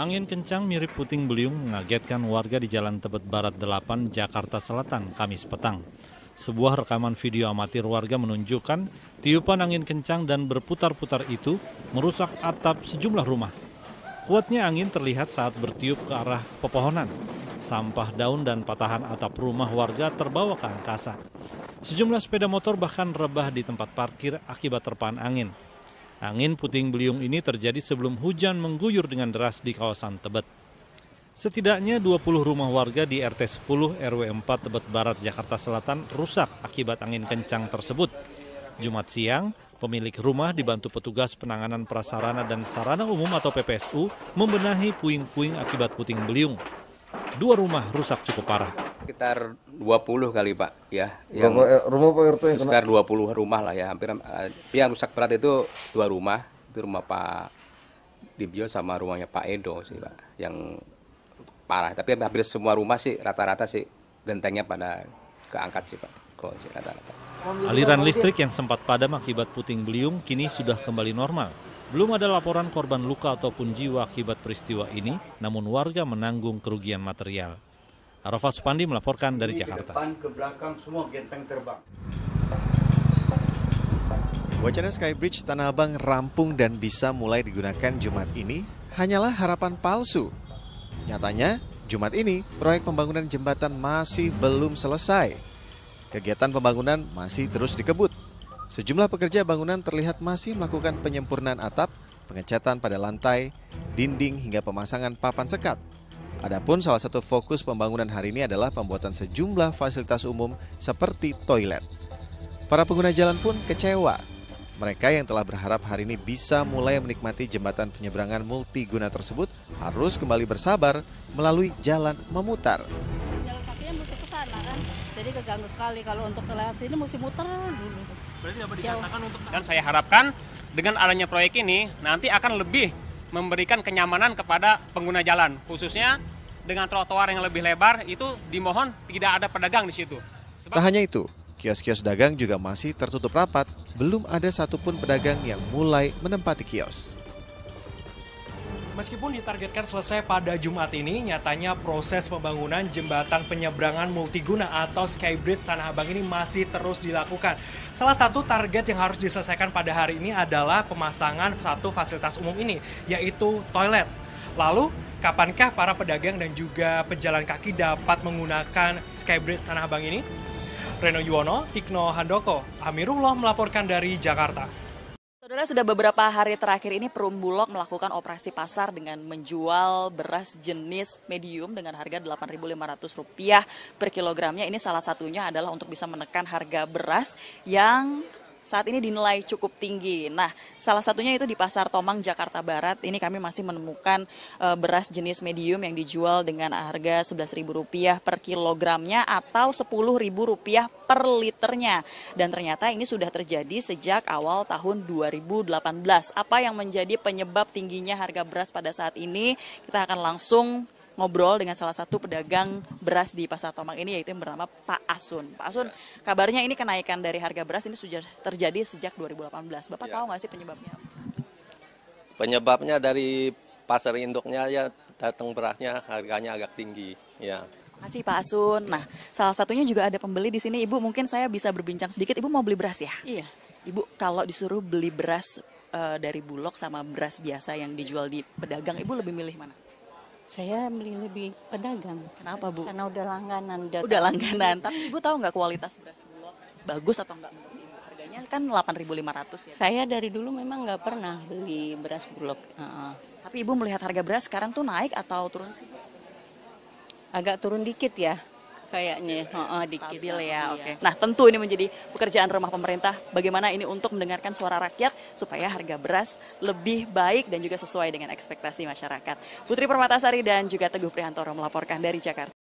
Angin kencang mirip puting beliung mengagetkan warga di Jalan Tebet Barat 8, Jakarta Selatan, Kamis petang. Sebuah rekaman video amatir warga menunjukkan tiupan angin kencang dan berputar-putar itu merusak atap sejumlah rumah. Kuatnya angin terlihat saat bertiup ke arah pepohonan. Sampah daun dan patahan atap rumah warga terbawa ke angkasa. Sejumlah sepeda motor bahkan rebah di tempat parkir akibat terpaan angin. Angin puting beliung ini terjadi sebelum hujan mengguyur dengan deras di kawasan Tebet. Setidaknya 20 rumah warga di RT 10 RW 4 Tebet Barat Jakarta Selatan rusak akibat angin kencang tersebut. Jumat siang, pemilik rumah dibantu petugas penanganan prasarana dan sarana umum atau PPSU membenahi puing-puing akibat puting beliung. Dua rumah rusak cukup parah sekitar 20 kali Pak ya. Yang rumah eh, Pak RT yang sekitar kena. 20 rumah lah ya, hampir eh, yang rusak berat itu dua rumah, itu rumah Pak Dibio sama rumahnya Pak Edo sih Pak yang parah. Tapi hampir semua rumah sih rata-rata sih gentengnya pada keangkat sih Pak. Kalau sih rata-rata. Aliran listrik yang sempat padam akibat puting beliung kini sudah kembali normal. Belum ada laporan korban luka ataupun jiwa akibat peristiwa ini, namun warga menanggung kerugian material. Arafat Supandi melaporkan dari Jakarta. Wacana Skybridge Tanah Abang rampung dan bisa mulai digunakan Jumat ini hanyalah harapan palsu. Nyatanya, Jumat ini proyek pembangunan jembatan masih belum selesai. Kegiatan pembangunan masih terus dikebut. Sejumlah pekerja bangunan terlihat masih melakukan penyempurnaan atap, pengecatan pada lantai, dinding hingga pemasangan papan sekat. Adapun salah satu fokus pembangunan hari ini adalah pembuatan sejumlah fasilitas umum seperti toilet. Para pengguna jalan pun kecewa. Mereka yang telah berharap hari ini bisa mulai menikmati jembatan penyeberangan multiguna tersebut harus kembali bersabar melalui jalan memutar. Jalan kakinya mesti ke sana kan, jadi keganggu sekali kalau untuk lewat sini mesti muter dulu. Berarti apa dikatakan untuk dan saya harapkan dengan adanya proyek ini nanti akan lebih memberikan kenyamanan kepada pengguna jalan, khususnya dengan trotoar yang lebih lebar itu dimohon tidak ada pedagang di situ. Sebab... Tak hanya itu, kios-kios dagang juga masih tertutup rapat, belum ada satupun pedagang yang mulai menempati kios. Meskipun ditargetkan selesai pada Jumat ini, nyatanya proses pembangunan jembatan penyeberangan multiguna atau skybridge Tanah Abang ini masih terus dilakukan. Salah satu target yang harus diselesaikan pada hari ini adalah pemasangan satu fasilitas umum ini, yaitu toilet. Lalu, Kapankah para pedagang dan juga pejalan kaki dapat menggunakan Skybridge Tanah Abang ini? Reno Yuwono, Tikno Handoko, Amirullah melaporkan dari Jakarta. Saudara, sudah beberapa hari terakhir ini Perum Bulog melakukan operasi pasar dengan menjual beras jenis medium dengan harga Rp8.500 per kilogramnya. Ini salah satunya adalah untuk bisa menekan harga beras yang saat ini dinilai cukup tinggi. Nah, salah satunya itu di Pasar Tomang Jakarta Barat. Ini kami masih menemukan uh, beras jenis medium yang dijual dengan harga Rp11.000 per kilogramnya atau Rp10.000 per liternya. Dan ternyata ini sudah terjadi sejak awal tahun 2018. Apa yang menjadi penyebab tingginya harga beras pada saat ini? Kita akan langsung ngobrol dengan salah satu pedagang beras di Pasar Tomang ini yaitu yang bernama Pak Asun. Pak Asun, ya. kabarnya ini kenaikan dari harga beras ini sudah terjadi sejak 2018. Bapak ya. tahu nggak sih penyebabnya? Penyebabnya dari pasar induknya ya datang berasnya harganya agak tinggi, ya. kasih Pak Asun. Nah, salah satunya juga ada pembeli di sini. Ibu mungkin saya bisa berbincang sedikit. Ibu mau beli beras ya? Iya. Ibu kalau disuruh beli beras uh, dari Bulog sama beras biasa yang dijual di pedagang, Ibu lebih milih mana? Saya beli lebih pedagang. Kenapa Bu? Karena udah langganan. Udah, udah langganan. Tapi Ibu tahu nggak kualitas beras bulog bagus atau enggak Harganya kan 8.500 ya? Saya dari dulu memang nggak pernah beli beras bulog. Uh -uh. Tapi Ibu melihat harga beras sekarang tuh naik atau turun sih? Agak turun dikit ya kayaknya oh, oh, dikit Stabil ya iya. oke okay. nah tentu ini menjadi pekerjaan rumah pemerintah bagaimana ini untuk mendengarkan suara rakyat supaya harga beras lebih baik dan juga sesuai dengan ekspektasi masyarakat Putri Permatasari dan juga Teguh Prihantoro melaporkan dari Jakarta